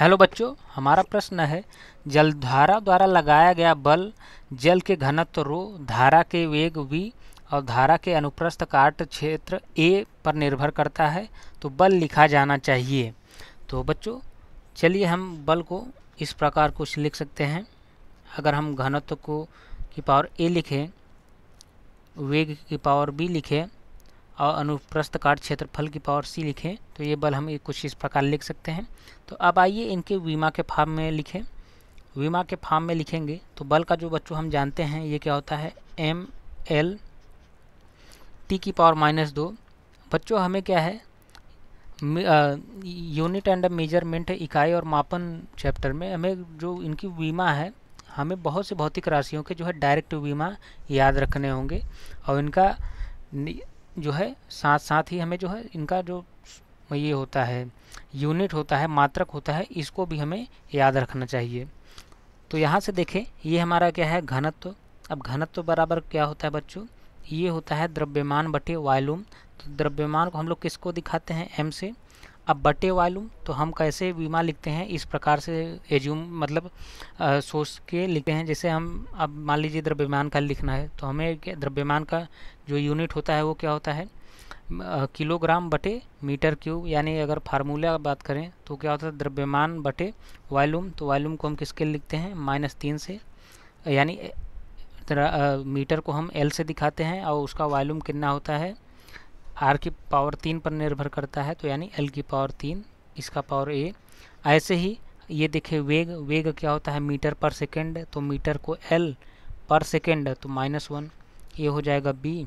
hello बच्चों हमारा प्रश्न है जलधारा द्वारा लगाया गया बल जल के घनत्व रो धारा के वेग वी और धारा के अनुप्रस्थ काट क्षेत्र ए पर निर्भर करता है तो बल लिखा जाना चाहिए तो बच्चों चलिए हम बल को इस प्रकार कुछ लिख सकते हैं अगर हम घनत्व को की पावर ए लिखें वेग की पावर बी लिखें और अनुप्रस्थ काट क्षेत्रफल की पावर सी लिखें तो ये बल हम कुछ इस प्रकार लिख सकते हैं तो अब आइए इनके विमा के फार्म में लिखें विमा के फार्म में लिखेंगे तो बल का जो बच्चों हम जानते हैं ये क्या होता है एम एल टी की पावर माइनस दो बच्चों हमें क्या है यूनिट एंड मेजरमेंट इकाई और मापन चैप्टर में हमें जो इनकी विमा है हमें बहुत से भौतिक राशियों के जो है डायरेक्ट विमा याद रखने होंगे और इनका जो है साथ साथ ही हमें जो है इनका जो ये होता है यूनिट होता है मात्रक होता है इसको भी हमें याद रखना चाहिए तो यहाँ से देखें ये हमारा क्या है घनत्व अब घनत्व बराबर क्या होता है बच्चों ये होता है द्रव्यमान बटे वायलूम तो द्रव्यमान को हम लोग किसको दिखाते हैं एम से अब बटे वॉल्यूम तो हम कैसे बीमा लिखते हैं इस प्रकार से एज्यूम मतलब आ, सोच के लिखते हैं जैसे हम अब मान लीजिए द्रव्यमान का लिखना है तो हमें द्रव्यमान का जो यूनिट होता है वो क्या होता है किलोग्राम बटे मीटर क्यूब यानी अगर फार्मूला बात करें तो क्या होता है द्रव्यमान बटे वॉल्यूम तो वॉल्यूम को हम किसके लिखते हैं माइनस तीन से यानी मीटर को हम एल से दिखाते हैं और उसका वॉल्यूम कितना होता है आर की पावर तीन पर निर्भर करता है तो यानी एल की पावर तीन इसका पावर ए ऐसे ही ये देखिए वेग वेग क्या होता है मीटर पर सेकेंड तो मीटर को एल पर सेकेंड तो माइनस वन ये हो जाएगा B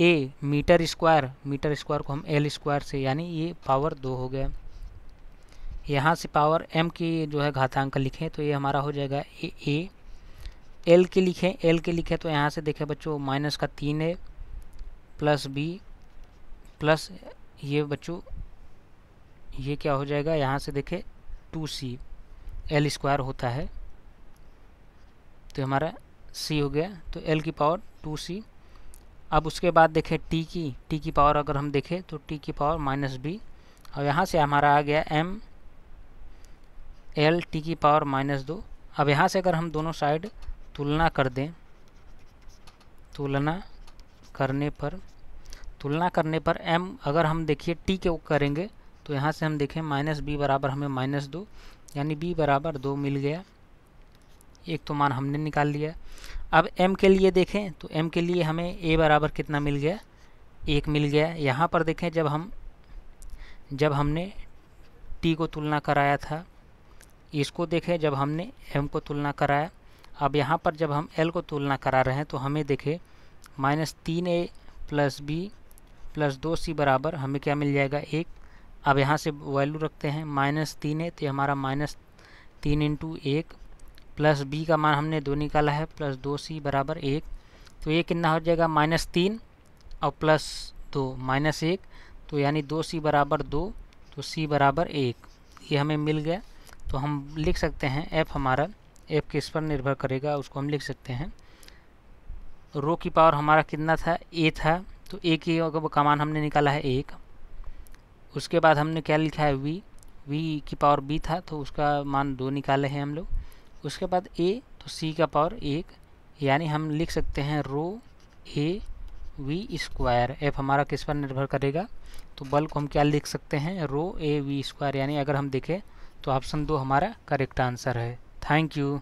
A metre square metre square को हम एल स्क्वायर से यानी ये पावर दो हो गया यहाँ से पावर एम की जो है घातांक लिखें तो ये हमारा हो जाएगा ए ए एल के लिखें एल के लिखें तो यहाँ से देखें बच्चों माइनस का तीन है प्लस बी प्लस ये बच्चों ये क्या हो जाएगा यहाँ से देखे टू सी एल स्क्वायर होता है तो हमारा सी हो गया तो एल की पावर टू सी अब उसके बाद देखें टी की टी की पावर अगर हम देखें तो टी की पावर माइनस बी और यहाँ से हमारा आ गया एम एल टी की पावर माइनस दो अब यहाँ से अगर हम दोनों साइड तुलना कर दें तुलना करने पर तुलना करने पर m अगर हम देखिए t के करेंगे तो यहाँ से हम देखें माइनस बी बराबर हमें माइनस दो यानी b बराबर दो मिल गया एक तो मान हमने निकाल लिया अब m के लिए देखें तो m के लिए हमें a बराबर कितना मिल गया एक मिल गया यहाँ पर देखें जब हम जब हमने t को तुलना कराया था इसको देखें जब हमने m को तुलना कराया अब यहाँ पर जब हम l को तुलना करा रहे हैं तो हमें देखें माइनस तीन ए प्लस बी प्लस दो सी बराबर हमें क्या मिल जाएगा एक अब यहाँ से वैल्यू रखते हैं माइनस तीन है तो हमारा माइनस तीन इंटू एक प्लस बी का मान हमने दो निकाला है प्लस दो सी बराबर एक तो ये कितना हो जाएगा माइनस तीन और प्लस दो माइनस एक तो यानी दो सी बराबर दो तो सी बराबर एक ये हमें मिल गया तो हम लिख सकते हैं एफ हमारा एफ किस पर निर्भर करेगा उसको हम लिख सकते हैं रो की पावर हमारा कितना था ए था तो ए की का मान हमने निकाला है एक उसके बाद हमने क्या लिखा है वी वी की पावर बी था तो उसका मान दो निकाले हैं हम लोग उसके बाद ए तो सी का पावर एक यानी हम लिख सकते हैं rho A V square F हमारा किस पर निर्भर करेगा तो बल को हम क्या लिख सकते हैं रो ए वी स्क्वायर यानी अगर हम देखें तो ऑप्शन दो हमारा करेक्ट आंसर है थैंक यू